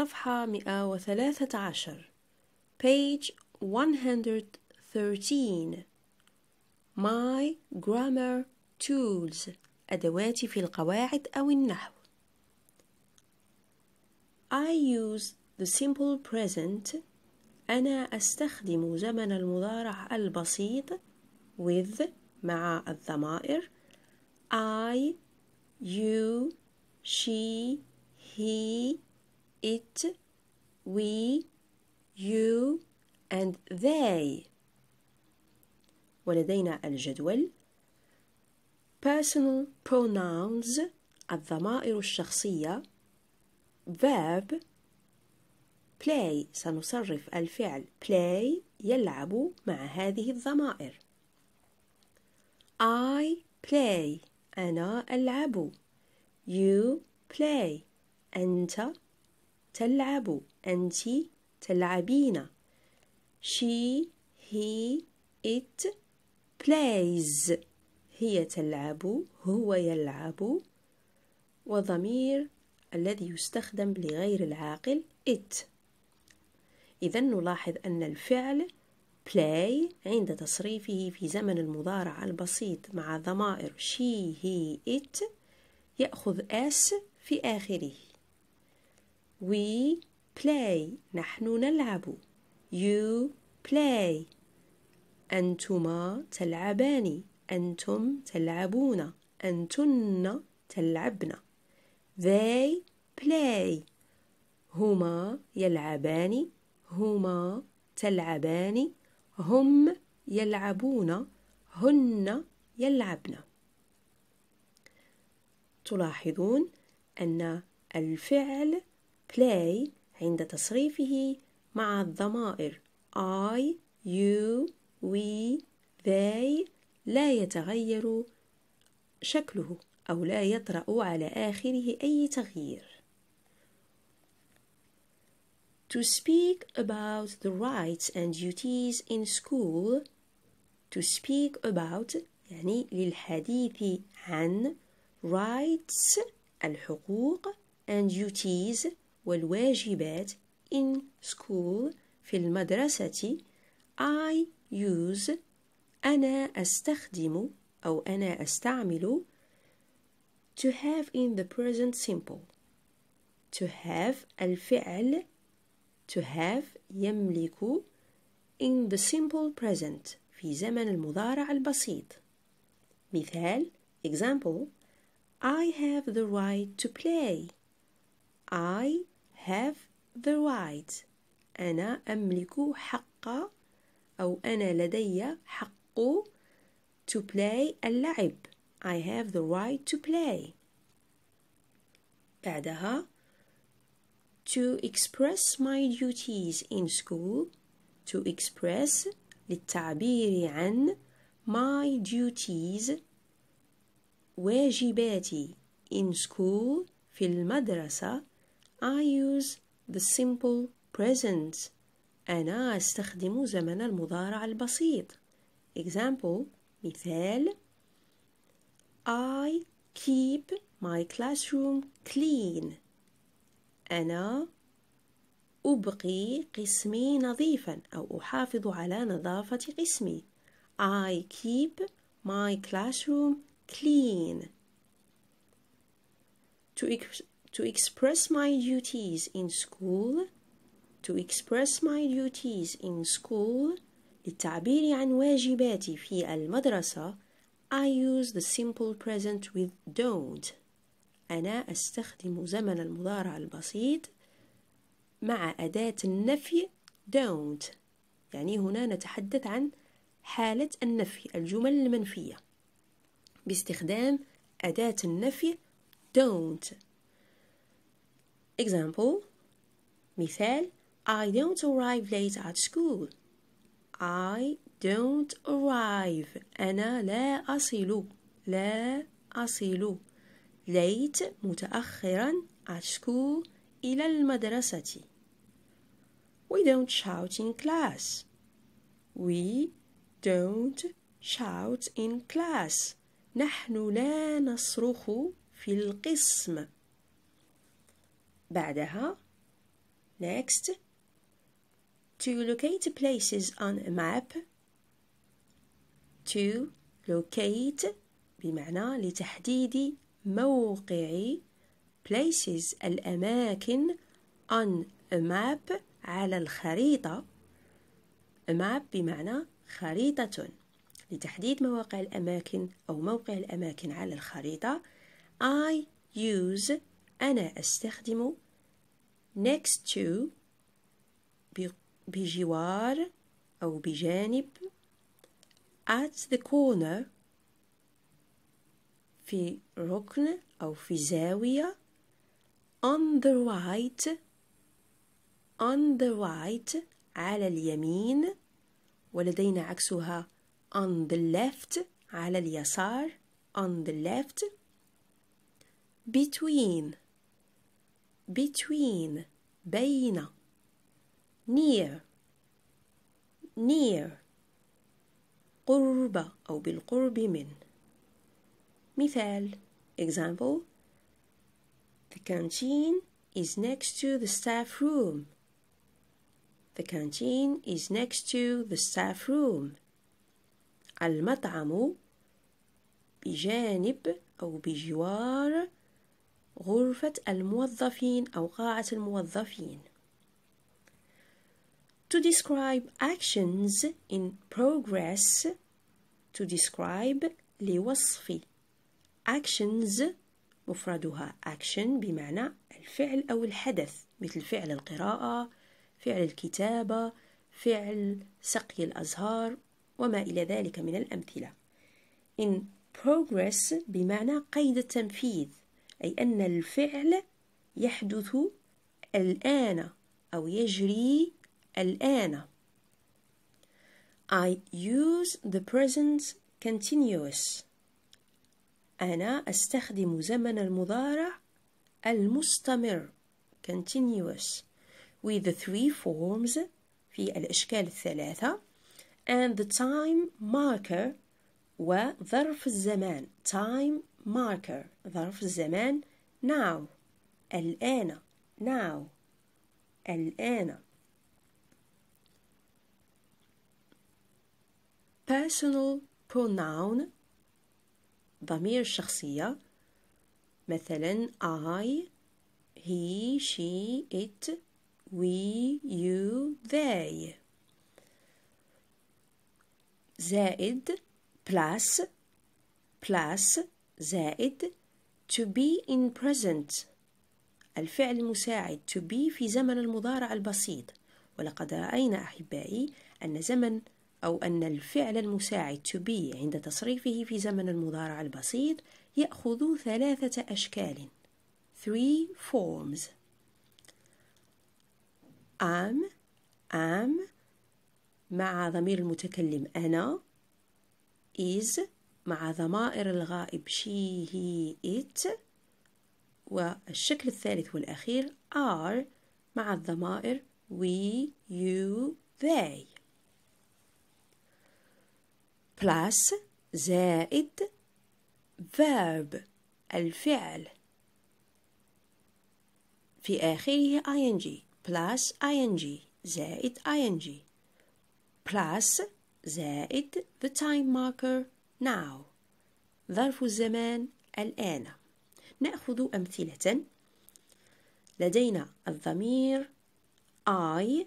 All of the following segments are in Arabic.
صفحة 113 page 113 my grammar tools أدواتي في القواعد أو النحو I use the simple present أنا أستخدم زمن المضارع البسيط with مع الضمائر I, you, she, he, it, we, you and they ولدينا الجدول personal pronouns الضمائر الشخصية verb play سنصرف الفعل play يلعب مع هذه الضمائر I play أنا ألعب you play أنت تلعب أنت تلعبين she he it plays هي تلعب هو يلعب وضمير الذي يستخدم لغير العاقل it إذا نلاحظ أن الفعل play عند تصريفه في زمن المضارع البسيط مع ضمائر she he it يأخذ s في آخره We play نحن نلعب You play أنتما تلعبان أنتم تلعبون أنتن تلعبن They play هما يلعبان هما تلعبان هم يلعبون هن يلعبن تلاحظون أن الفعل play عند تصريفه مع الضمائر I, you, we, they لا يتغير شكله أو لا يطرأ على آخره أي تغيير. To speak about the rights and duties in school To speak about يعني للحديث عن rights الحقوق and duties والواجبات in school في المدرسة I use أنا أستخدم أو أنا أستعمل to have in the present simple to have الفعل to have يملك in the simple present في زمن المضارع البسيط مثال example I have the right to play I have the right أنا أملك حق أو أنا لدي حق to play اللعب I have the right to play بعدها to express my duties in school to express للتعبير عن my duties واجباتي in school في المدرسة I use the simple present أنا أستخدم زمن المضارع البسيط example مثال I keep my classroom clean أنا أبقي قسمي نظيفا أو أحافظ على نظافة قسمي I keep my classroom clean to, ex to express my duties in school to express my duties in school للتعبير عن واجباتي في المدرسة I use the simple present with don't أنا أستخدم زمن المضارع البسيط مع أداة النفي don't يعني هنا نتحدث عن حالة النفي الجمل المنفية باستخدام أداة النفي don't Example مثال I don't arrive late at school I don't arrive أنا لا أصل لا أصل late متأخرا at school إلى المدرسة We don't shout in class We don't shout in class نحن لا نصرخ في القسم بعدها next to locate places on a map to locate بمعنى لتحديد موقع places الأماكن on a map على الخريطة a map بمعنى خريطة لتحديد مواقع الأماكن أو موقع الأماكن على الخريطة I use أنا أستخدم next to بجوار أو بجانب at the corner في ركن أو في زاوية on the right on the right على اليمين ولدينا عكسها on the left على اليسار on the left between between بين near near قرب أو بالقرب من مثال example The canteen is next to the staff room. The canteen is next to the staff room. المطعم بجانب أو بجوار غرفة الموظفين أو قاعة الموظفين to describe actions in progress to describe لوصف actions مفردها action بمعنى الفعل أو الحدث مثل فعل القراءة فعل الكتابة فعل سقي الأزهار وما إلى ذلك من الأمثلة in progress بمعنى قيد التنفيذ أي أن الفعل يحدث الآن أو يجري الآن I use the present continuous أنا أستخدم زمن المضارع المستمر continuous with the three forms في الأشكال الثلاثة and the time marker وظرف الزمان time marker ظرف الزمان now الآن now الآن personal pronoun ضمير شخصية مثلا I he she it we you they زائد plus plus زائد to be in present الفعل المساعد to be في زمن المضارع البسيط ولقد رأينا أحبائي أن زمن أو أن الفعل المساعد to be عند تصريفه في زمن المضارع البسيط يأخذ ثلاثة أشكال three forms am am مع ضمير المتكلم أنا is مع ضمائر الغائب she he it والشكل الثالث والأخير are مع الضمائر we you they plus زائد verb الفعل في آخره ing plus ing زائد ing plus زائد the time marker now ظرف الزمان الآن نأخذ أمثلة لدينا الضمير I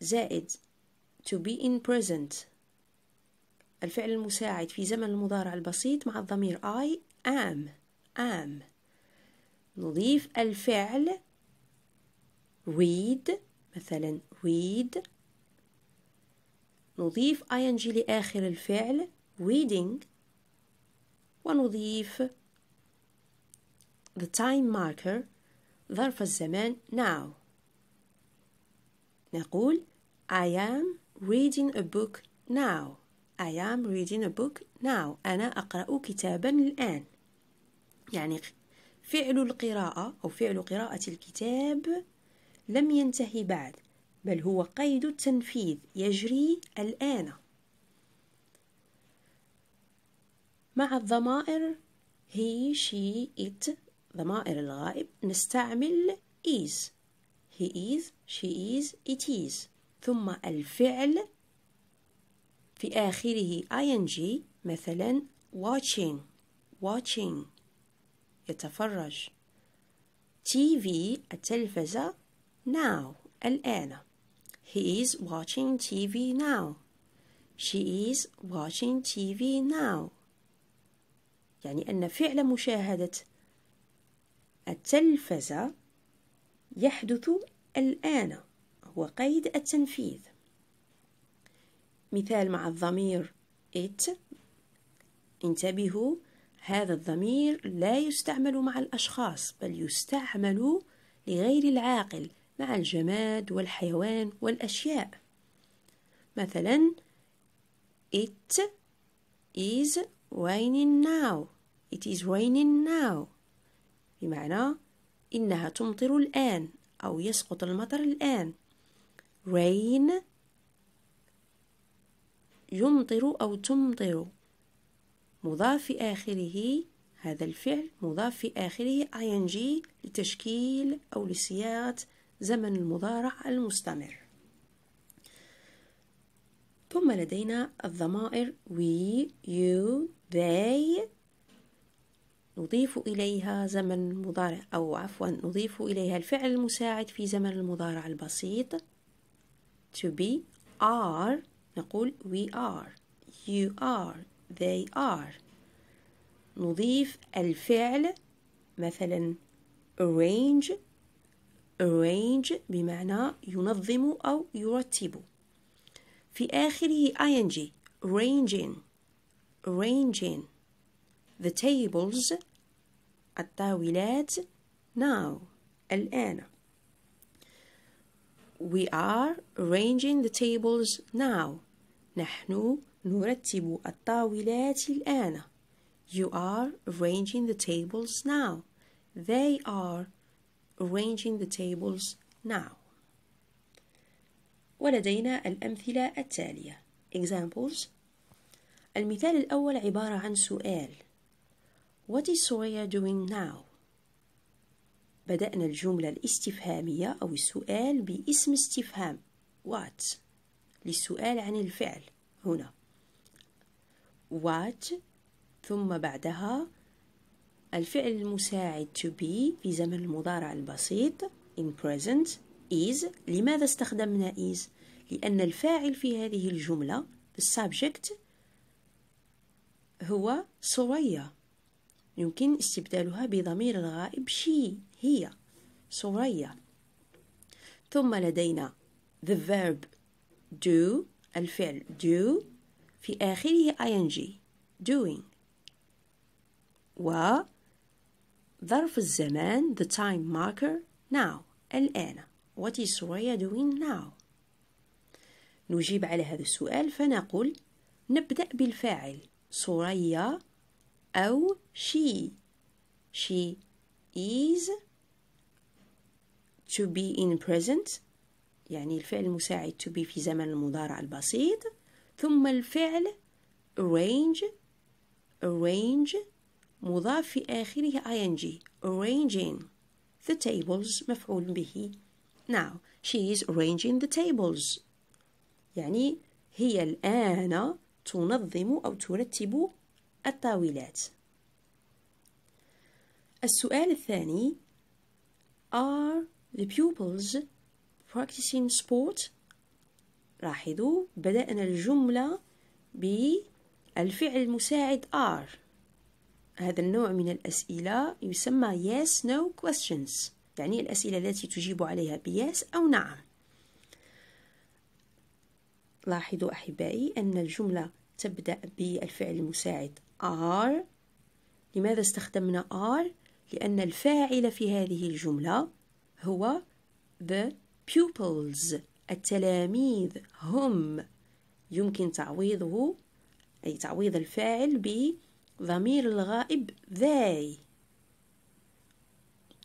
زائد to be in present الفعل المساعد في زمن المضارع البسيط مع الضمير I am am نضيف الفعل read مثلا read نضيف ing لآخر الفعل reading ونضيف the time marker ظرف الزمان now نقول I am reading a book now I am reading a book now أنا أقرأ كتابا الآن يعني فعل القراءة أو فعل قراءة الكتاب لم ينتهي بعد بل هو قيد التنفيذ يجري الآن مع الضمائر he she it ضمائر الغائب نستعمل is he is she is it is ثم الفعل في آخره ing مثلا watching watching يتفرج TV التلفزة now الآن He is watching TV now She is watching TV now يعني أن فعل مشاهدة التلفزة يحدث الآن هو قيد التنفيذ مثال مع الضمير it انتبهوا هذا الضمير لا يستعمل مع الأشخاص بل يستعمل لغير العاقل مع الجماد والحيوان والأشياء مثلا it is raining now it is raining now بمعنى إنها تمطر الآن أو يسقط المطر الآن rain يمطر أو تمطر مضاف آخره هذا الفعل مضاف في آخره ing لتشكيل أو لصياغة زمن المضارع المستمر ثم لدينا الضمائر we, you, they نضيف إليها زمن مضارع أو عفوا نضيف إليها الفعل المساعد في زمن المضارع البسيط to be are نقول we are you are they are نضيف الفعل مثلا arrange arrange بمعنى ينظم أو يرتب في آخره ing arranging arranging the tables الطاولات now الآن We are arranging the tables now نحن نرتب الطاولات الآن You are arranging the tables now They are arranging the tables now ولدينا الأمثلة التالية Examples المثال الأول عبارة عن سؤال What is Soya doing now? بدأنا الجملة الاستفهامية أو السؤال باسم استفهام What للسؤال عن الفعل هنا What ثم بعدها الفعل المساعد to be في زمن المضارع البسيط in present is لماذا استخدمنا is؟ لأن الفاعل في هذه الجملة subject هو صوريا يمكن استبدالها بضمير الغائب شي هي صوريا ثم لدينا the verb do الفعل do في آخره ing doing و ظرف الزمان the time marker now الآن what is صوريا doing now نجيب على هذا السؤال فنقول نبدأ بالفاعل سوريا أو she she is to be in present يعني الفعل المساعد to be في زمن المضارع البسيط ثم الفعل arrange arrange مضاف في آخره ing arranging the tables مفعول به now she is arranging the tables يعني هي الآن تنظم أو ترتب الطاولات السؤال الثاني Are the pupils practicing sport? لاحظوا بدأنا الجملة بالفعل المساعد are هذا النوع من الأسئلة يسمى yes no questions يعني الأسئلة التي تجيب عليها بيس أو نعم لاحظوا أحبائي أن الجملة تبدأ بالفعل المساعد are لماذا استخدمنا are؟ لأن الفاعل في هذه الجملة هو the pupils التلاميذ هم يمكن تعويضه أي تعويض الفاعل بضمير الغائب they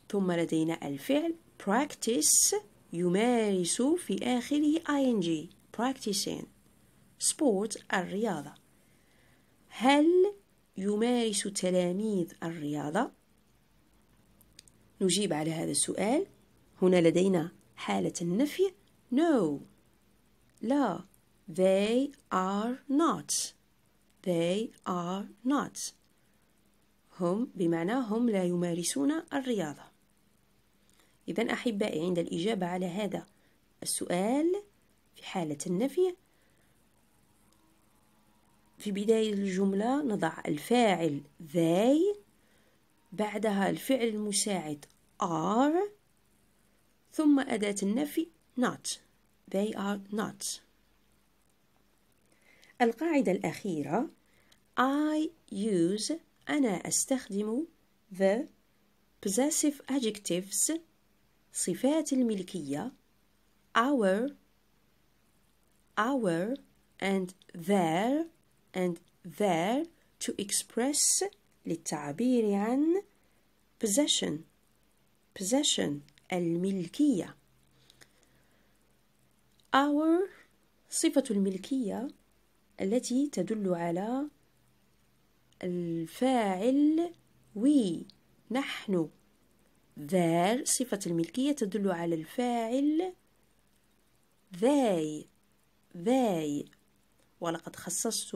ثم لدينا الفعل practice يمارس في آخره ing practicing sports الرياضة هل يمارس تلاميذ الرياضة؟ نجيب على هذا السؤال هنا لدينا حالة النفي no لا they are not they are not هم بمعنى هم لا يمارسون الرياضة إذا أحبائي عند الإجابة على هذا السؤال حالة النفي في بداية الجملة نضع الفاعل they بعدها الفعل المساعد are ثم أداة النفي not they are not القاعدة الأخيرة I use أنا أستخدم the possessive adjectives صفات الملكية our our and their and their to express للتعبير عن possession possession الملكية our صفة الملكية التي تدل على الفاعل we نحن their صفة الملكية تدل على الفاعل they they ولقد خصصت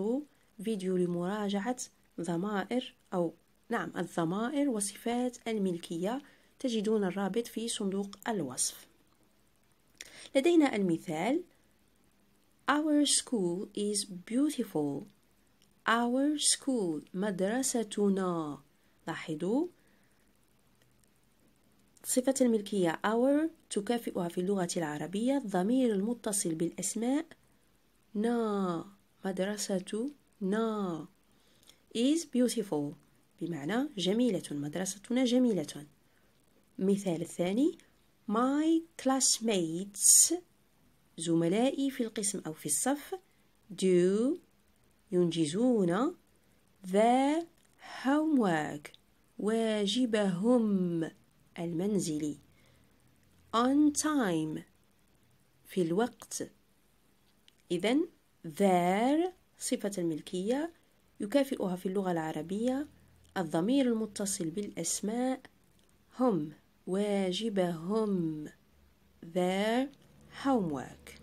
فيديو لمراجعة ضمائر أو نعم الضمائر وصفات الملكية تجدون الرابط في صندوق الوصف لدينا المثال Our school is beautiful Our school مدرستنا لاحظوا صفة الملكية our تكافئها في اللغة العربية الضمير المتصل بالأسماء نا مدرسة نا is beautiful بمعنى جميلة مدرستنا جميلة مثال الثاني my classmates زملائي في القسم أو في الصف do ينجزون their homework واجبهم المنزلي on time في الوقت إذا there صفة الملكية يكافئها في اللغة العربية الضمير المتصل بالأسماء هم واجبهم their homework